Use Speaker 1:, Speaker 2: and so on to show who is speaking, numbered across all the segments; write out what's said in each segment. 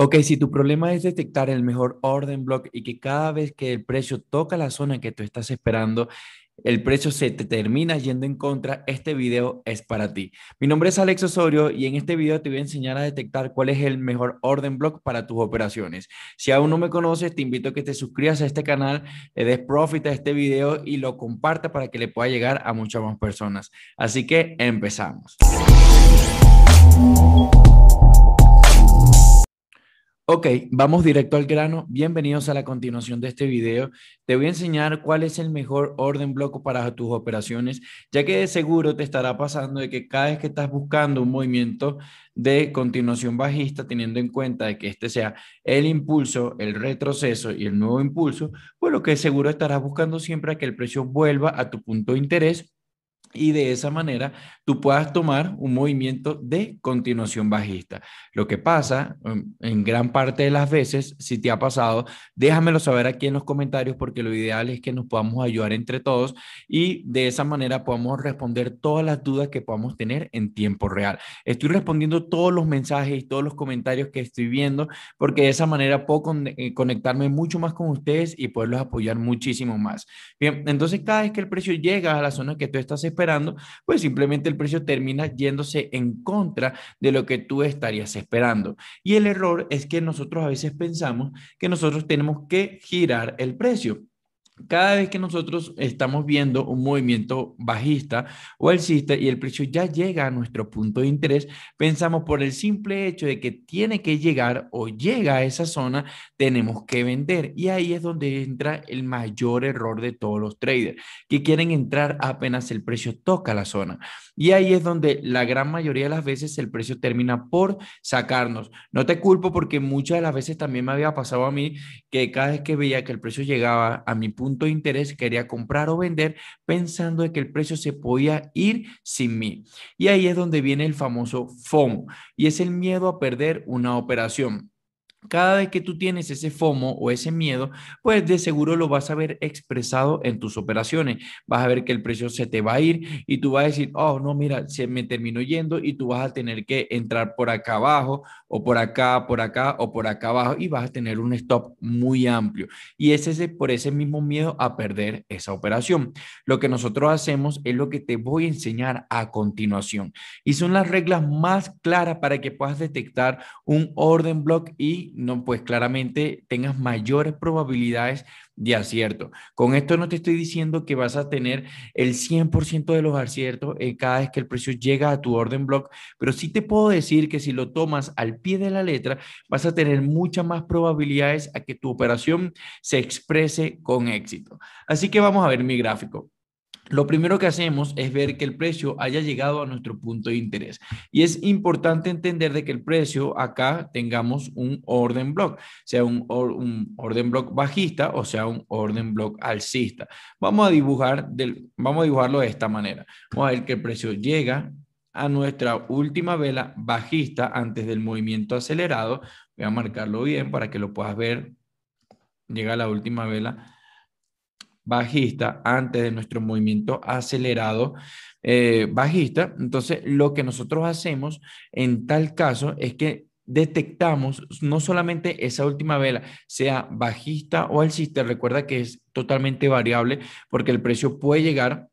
Speaker 1: Ok, si tu problema es detectar el mejor orden block y que cada vez que el precio toca la zona que tú estás esperando, el precio se te termina yendo en contra, este video es para ti. Mi nombre es Alex Osorio y en este video te voy a enseñar a detectar cuál es el mejor orden block para tus operaciones. Si aún no me conoces, te invito a que te suscribas a este canal, des profit a este video y lo compartas para que le pueda llegar a muchas más personas. Así que empezamos. Ok, vamos directo al grano. Bienvenidos a la continuación de este video. Te voy a enseñar cuál es el mejor orden bloco para tus operaciones, ya que de seguro te estará pasando de que cada vez que estás buscando un movimiento de continuación bajista, teniendo en cuenta de que este sea el impulso, el retroceso y el nuevo impulso, pues lo que seguro estarás buscando siempre es que el precio vuelva a tu punto de interés y de esa manera tú puedas tomar un movimiento de continuación bajista. Lo que pasa em, en gran parte de las veces, si te ha pasado, déjamelo saber aquí en los comentarios porque lo ideal es que nos podamos ayudar entre todos y de esa manera podamos responder todas las dudas que podamos tener en tiempo real. Estoy respondiendo todos los mensajes y todos los comentarios que estoy viendo porque de esa manera puedo eh, conectarme mucho más con ustedes y poderlos apoyar muchísimo más. Bien, entonces cada vez que el precio llega a la zona que tú estás pues simplemente el precio termina yéndose en contra de lo que tú estarías esperando. Y el error es que nosotros a veces pensamos que nosotros tenemos que girar el precio cada vez que nosotros estamos viendo un movimiento bajista o alcista y el precio ya llega a nuestro punto de interés, pensamos por el simple hecho de que tiene que llegar o llega a esa zona, tenemos que vender. Y ahí es donde entra el mayor error de todos los traders, que quieren entrar apenas el precio toca la zona. Y ahí es donde la gran mayoría de las veces el precio termina por sacarnos. No te culpo porque muchas de las veces también me había pasado a mí que cada vez que veía que el precio llegaba a mi punto, punto de interés, quería comprar o vender pensando que el precio se podía ir sin mí. Y ahí es donde viene el famoso FOMO y es el miedo a perder una operación. Cada vez que tú tienes ese FOMO o ese miedo, pues de seguro lo vas a ver expresado en tus operaciones. Vas a ver que el precio se te va a ir y tú vas a decir, oh, no, mira, se me terminó yendo y tú vas a tener que entrar por acá abajo o por acá, por acá o por acá abajo y vas a tener un stop muy amplio. Y es por ese mismo miedo a perder esa operación. Lo que nosotros hacemos es lo que te voy a enseñar a continuación. Y son las reglas más claras para que puedas detectar un orden block y no, pues claramente tengas mayores probabilidades de acierto. Con esto no te estoy diciendo que vas a tener el 100% de los aciertos eh, cada vez que el precio llega a tu orden block, pero sí te puedo decir que si lo tomas al pie de la letra, vas a tener muchas más probabilidades a que tu operación se exprese con éxito. Así que vamos a ver mi gráfico lo primero que hacemos es ver que el precio haya llegado a nuestro punto de interés. Y es importante entender de que el precio acá tengamos un orden block, sea un, orden block bajista o sea un orden block alcista. Vamos a, dibujar del, vamos a dibujarlo de esta manera. Vamos a ver que el precio llega a nuestra última vela bajista antes del movimiento acelerado. Voy a marcarlo bien para que lo puedas ver. Llega a la última vela bajista antes de nuestro movimiento acelerado eh, bajista. Entonces, lo que nosotros hacemos en tal caso es que detectamos no solamente esa última vela, sea bajista o alcista, recuerda que es totalmente variable porque el precio puede llegar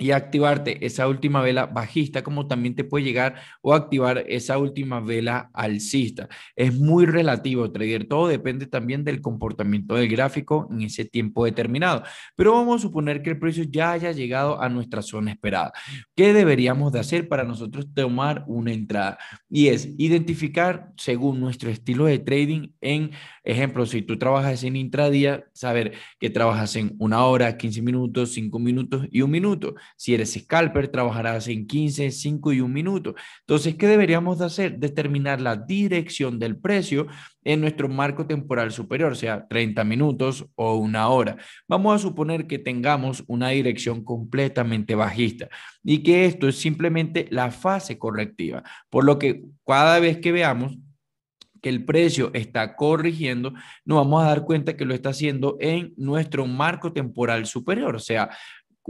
Speaker 1: y activarte esa última vela bajista, como también te puede llegar o activar esa última vela alcista. Es muy relativo, trader. Todo depende también del comportamiento del gráfico en ese tiempo determinado. Pero vamos a suponer que el precio ya haya llegado a nuestra zona esperada. ¿Qué deberíamos de hacer para nosotros tomar una entrada? Y es identificar según nuestro estilo de trading en, ejemplo, si tú trabajas en intradía, saber que trabajas en una hora, 15 minutos, 5 minutos y un minuto. Si eres scalper, trabajarás en 15, 5 y 1 minuto. Entonces, ¿qué deberíamos de hacer? Determinar la dirección del precio en nuestro marco temporal superior, sea 30 minutos o una hora. Vamos a suponer que tengamos una dirección completamente bajista y que esto es simplemente la fase correctiva, por lo que cada vez que veamos que el precio está corrigiendo, nos vamos a dar cuenta que lo está haciendo en nuestro marco temporal superior, o sea,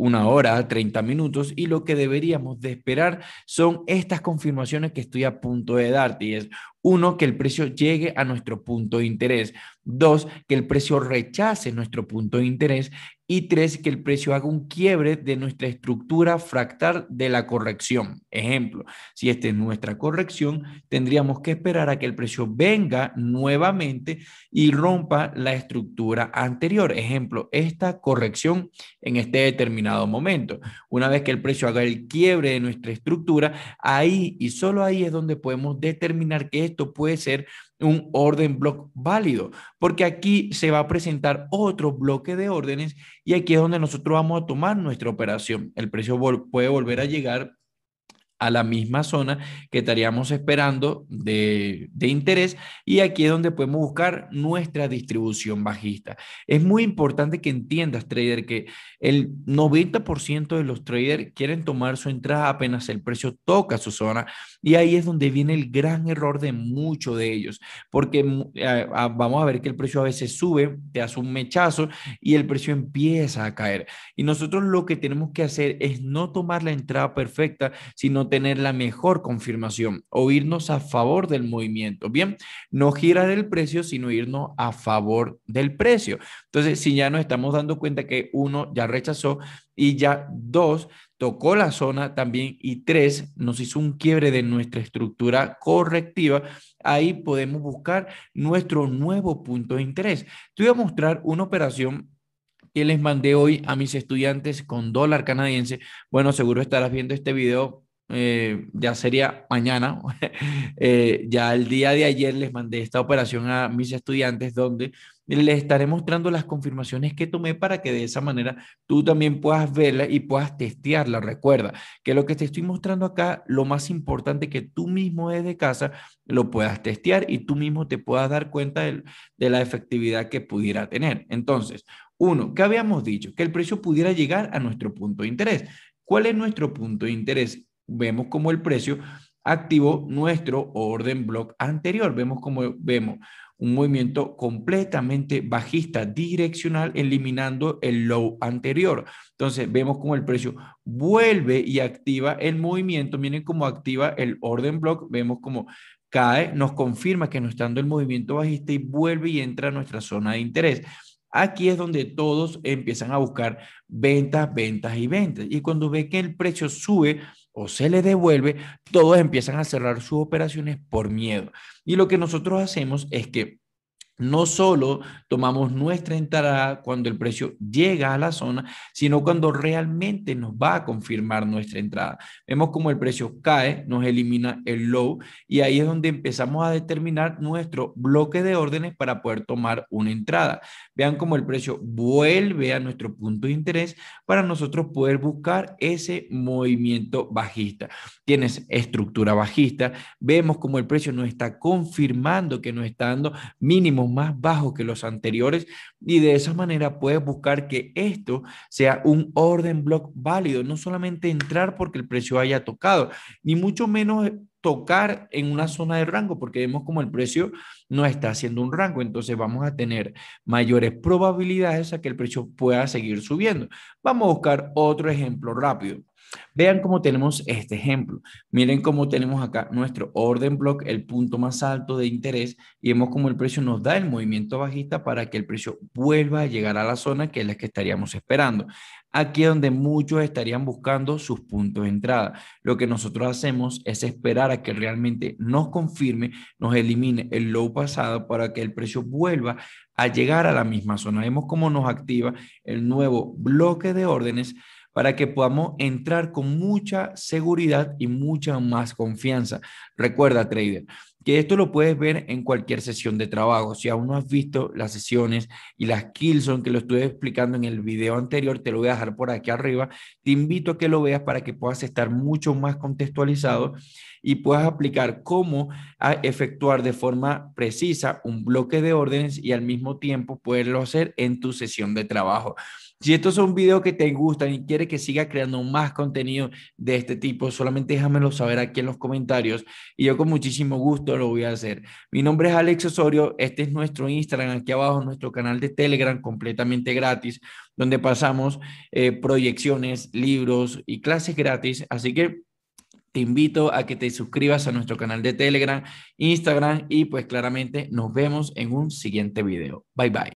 Speaker 1: una hora, 30 minutos, y lo que deberíamos de esperar son estas confirmaciones que estoy a punto de darte, y es uno, que el precio llegue a nuestro punto de interés. Dos, que el precio rechace nuestro punto de interés. Y tres, que el precio haga un quiebre de nuestra estructura fractal de la corrección. Ejemplo, si esta es nuestra corrección, tendríamos que esperar a que el precio venga nuevamente y rompa la estructura anterior. Ejemplo, esta corrección en este determinado momento. Una vez que el precio haga el quiebre de nuestra estructura, ahí y solo ahí es donde podemos determinar que esto puede ser un orden block válido, porque aquí se va a presentar otro bloque de órdenes y aquí es donde nosotros vamos a tomar nuestra operación. El precio puede volver a llegar a la misma zona que estaríamos esperando de, interés y aquí es donde podemos buscar nuestra distribución bajista. Es muy importante que entiendas, trader, que el 90% de los traders quieren tomar su entrada apenas el precio toca su zona y ahí es donde viene el gran error de muchos de ellos, porque mm, eh, ah, vamos a ver que el precio a veces sube, te hace un mechazo y el precio empieza a caer. Y nosotros lo que tenemos que hacer es no tomar la entrada perfecta, sino tener la mejor confirmación o irnos a favor del movimiento. Bien, no girar el precio, sino irnos a favor del precio. Entonces, si ya nos estamos dando cuenta que uno ya rechazó y ya dos tocó la zona también y tres nos hizo un quiebre de nuestra estructura correctiva, ahí podemos buscar nuestro nuevo punto de interés. Te voy a mostrar una operación que les mandé hoy a mis estudiantes con dólar canadiense. Bueno, seguro estarás viendo este video eh, ya sería mañana, eh, ya el día de ayer les mandé esta operación a mis estudiantes donde les estaré mostrando las confirmaciones que tomé para que de esa manera tú también puedas verla y puedas testearla. Recuerda que lo que te estoy mostrando acá, lo más importante que tú mismo desde casa lo puedas testear y tú mismo te puedas dar cuenta de, la efectividad que pudiera tener. Entonces, uno, que habíamos dicho? Que el precio pudiera llegar a nuestro punto de interés. ¿Cuál es nuestro punto de interés? vemos como el precio activó nuestro orden block anterior. Vemos como vemos un movimiento completamente bajista, direccional, eliminando el low anterior. Entonces vemos como el precio vuelve y activa el movimiento. Miren cómo activa el orden block. Vemos como cae, nos confirma que no está dando el movimiento bajista y vuelve y entra a nuestra zona de interés. Aquí es donde todos empiezan a buscar ventas, ventas y ventas. Y cuando ve que el precio sube, o se le devuelve, todos empiezan a cerrar sus operaciones por miedo. Y lo que nosotros hacemos es que no solo tomamos nuestra entrada cuando el precio llega a la zona, sino cuando realmente nos va a confirmar nuestra entrada. Vemos como el precio cae, nos elimina el low y ahí es donde empezamos a determinar nuestro bloque de órdenes para poder tomar una entrada. Vean como el precio vuelve a nuestro punto de interés para nosotros poder buscar ese movimiento bajista. Tienes estructura bajista, vemos como el precio nos está confirmando que nos está dando mínimos más bajo que los anteriores y de esa manera puedes buscar que esto sea un orden block válido, no solamente entrar porque el precio haya tocado, ni mucho menos tocar en una zona de rango, porque vemos como el precio no está haciendo un rango, entonces vamos a tener mayores probabilidades a que el precio pueda seguir subiendo. Vamos a buscar otro ejemplo rápido. Vean cómo tenemos este ejemplo. Miren cómo tenemos acá nuestro orden block, el punto más alto de interés, y vemos cómo el precio nos da el movimiento bajista para que el precio vuelva a llegar a la zona que es la que estaríamos esperando. Aquí es donde muchos estarían buscando sus puntos de entrada. Lo que nosotros hacemos es esperar a que realmente nos confirme, nos elimine el low pasado para que el precio vuelva a llegar a la misma zona. Vemos cómo nos activa el nuevo bloque de órdenes para que podamos entrar con mucha seguridad y mucha más confianza. Recuerda, trader, que esto lo puedes ver en cualquier sesión de trabajo. Si aún no has visto las sesiones y las Kilson que lo estuve explicando en el video anterior, te lo voy a dejar por aquí arriba. Te invito a que lo veas para que puedas estar mucho más contextualizado y puedas aplicar cómo efectuar de forma precisa un bloque de órdenes y al mismo tiempo poderlo hacer en tu sesión de trabajo. Si esto es un que te gustan y quieres que siga creando más contenido de este tipo, solamente déjamelo saber aquí en los comentarios y yo con muchísimo gusto lo voy a hacer. Mi nombre es Alex Osorio, este es nuestro Instagram, aquí abajo nuestro canal de Telegram completamente gratis, donde pasamos eh, proyecciones, libros y clases gratis, así que te invito a que te suscribas a nuestro canal de Telegram, Instagram y pues claramente nos vemos en un siguiente video. Bye bye.